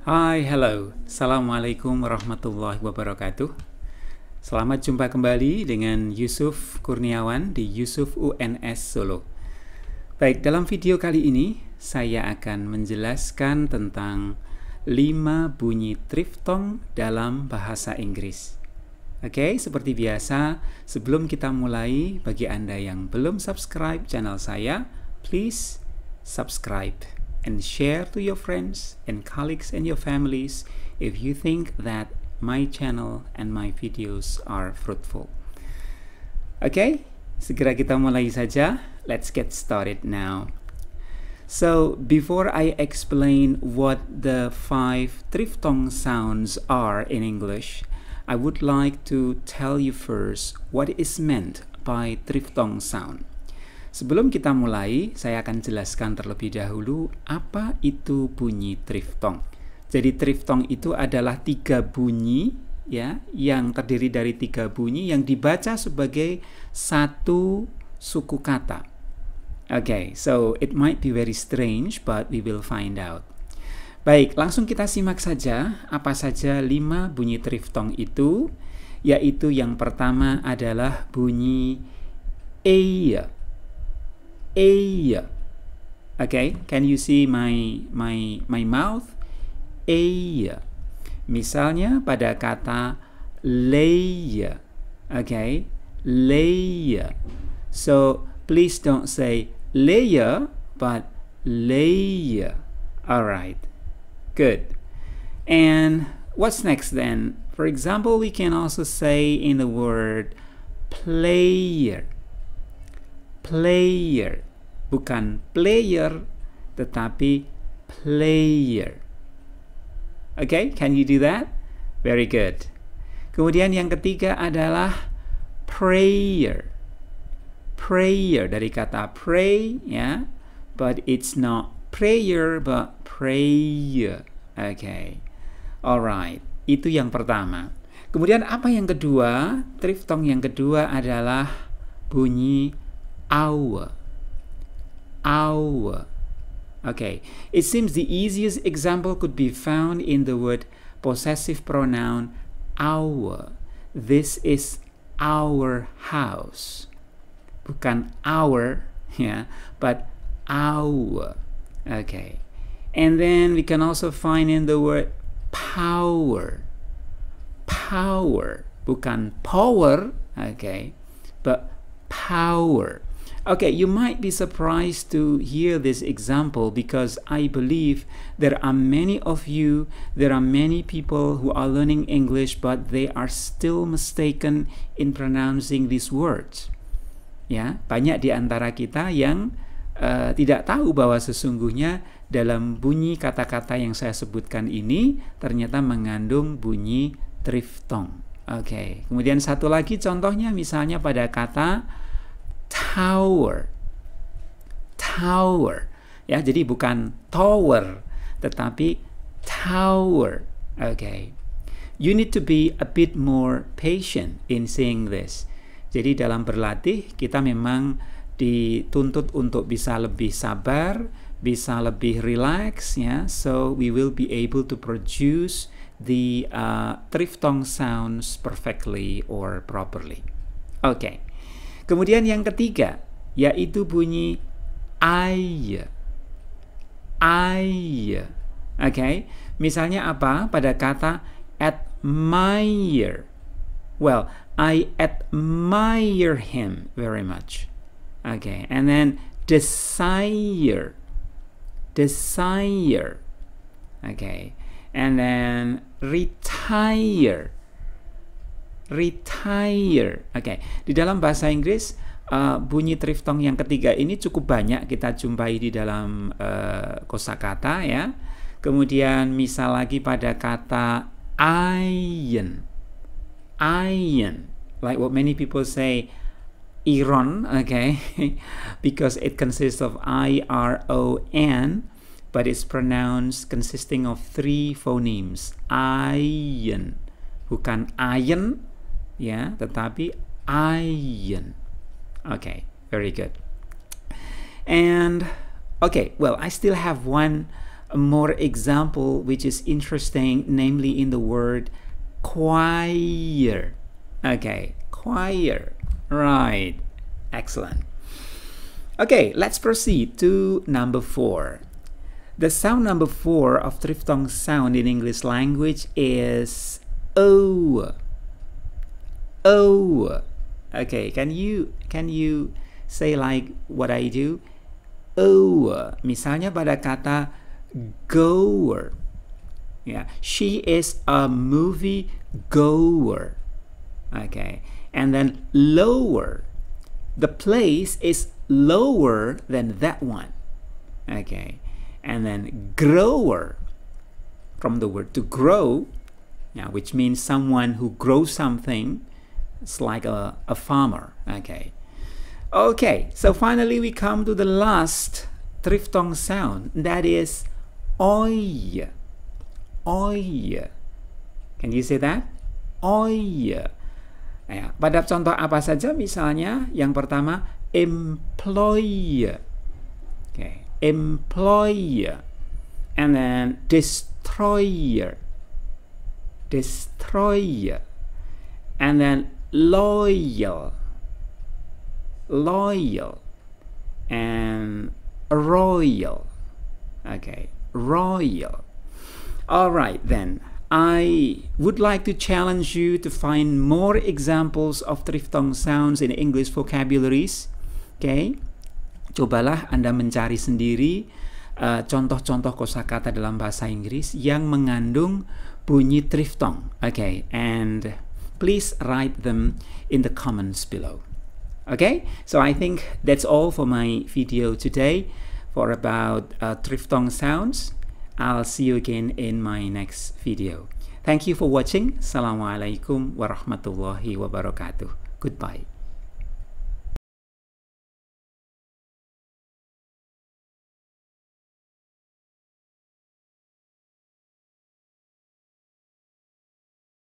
Hai, hello. Assalamualaikum warahmatullahi wabarakatuh. Selamat jumpa kembali dengan Yusuf Kurniawan di Yusuf UNS Solo. Baik, dalam video kali ini saya akan menjelaskan tentang 5 bunyi triftong dalam bahasa Inggris. Oke, seperti biasa, sebelum kita mulai, bagi Anda yang belum subscribe channel saya, please subscribe. and share to your friends and colleagues and your families if you think that my channel and my videos are fruitful. Okay, segera kita mulai saja. Let's get started now. So before I explain what the five triftong sounds are in English, I would like to tell you first what is meant by triftong sound. Sebelum kita mulai, saya akan jelaskan terlebih dahulu apa itu bunyi triftong. Jadi triftong itu adalah tiga bunyi ya yang terdiri dari tiga bunyi yang dibaca sebagai satu suku kata. Okay, so it might be very strange but we will find out. Baik, langsung kita simak saja apa saja lima bunyi triftong itu, yaitu yang pertama adalah bunyi e. a okay can you see my my my mouth a misalnya pada kata lay okay lay so please don't say layer but lay all right good and what's next then for example we can also say in the word player player, bukan player, tetapi player. Okay, can you do that? Very good. Kemudian yang ketiga adalah prayer. Prayer dari kata pray ya, but it's not prayer but prayer. Okay. Alright, itu yang pertama. Kemudian apa yang kedua? Triftong yang kedua adalah bunyi Our. Our, Okay, it seems the easiest example could be found in the word possessive pronoun our. This is our house. Bukan our, yeah, but our. Okay. And then we can also find in the word power. Power. Bukan power, okay, but power. Okay, you might be surprised to hear this example because I believe there are many of you, there are many people who are learning English, but they are still mistaken in pronouncing these words. Ya, banyak di antara kita yang uh, tidak tahu bahwa sesungguhnya dalam bunyi kata-kata yang saya sebutkan ini ternyata mengandung bunyi triftong. Oke, okay. kemudian satu lagi contohnya misalnya pada kata tower. Tower. Ya, jadi bukan tower, tetapi tower. Okay. You need to be a bit more patient in saying this. Jadi dalam berlatih kita memang dituntut untuk bisa lebih sabar, bisa lebih relax ya. So we will be able to produce the uh, sounds perfectly or properly. Okay. Kemudian yang ketiga, yaitu bunyi ay ay, Oke. Okay? Misalnya apa pada kata admire. Well, I admire him very much. Okay, and then desire. Desire. Okay. And then retire retire. Oke, okay. di dalam bahasa Inggris uh, bunyi triftong yang ketiga ini cukup banyak kita jumpai di dalam uh, kosakata ya. Kemudian misal lagi pada kata iron. Iron. Like what many people say iron, okay? Because it consists of I R O N but it's pronounced consisting of three phonemes. Iron. Bukan iron ya tetapi iron okay very good and okay well I still have one more example which is interesting namely in the word choir okay choir right excellent okay let's proceed to number four the sound number four of Triftong sound in English language is O oh okay can you can you say like what I do oh misalnya pada kata goer yeah she is a movie goer okay and then lower the place is lower than that one okay and then grower from the word to grow yeah, which means someone who grows something it's like a, a farmer, okay. Okay, so finally we come to the last diphthong sound, that is oi, oi. Can you say that? Oi. Ya, pada contoh apa saja misalnya yang pertama employ. Okay, employ and then destroyer. Destroyer and then loyal loyal and royal okay royal all right then I would like to challenge you to find more examples of triftong sounds in English vocabularies okay cobalah Anda mencari sendiri eh, contoh-contoh uh, kosakata dalam bahasa Inggris yang mengandung bunyi triftong, okay and please write them in the comments below. Okay, so I think that's all for my video today for about uh, Triftong sounds. I'll see you again in my next video. Thank you for watching. Assalamualaikum warahmatullahi wabarakatuh. Goodbye.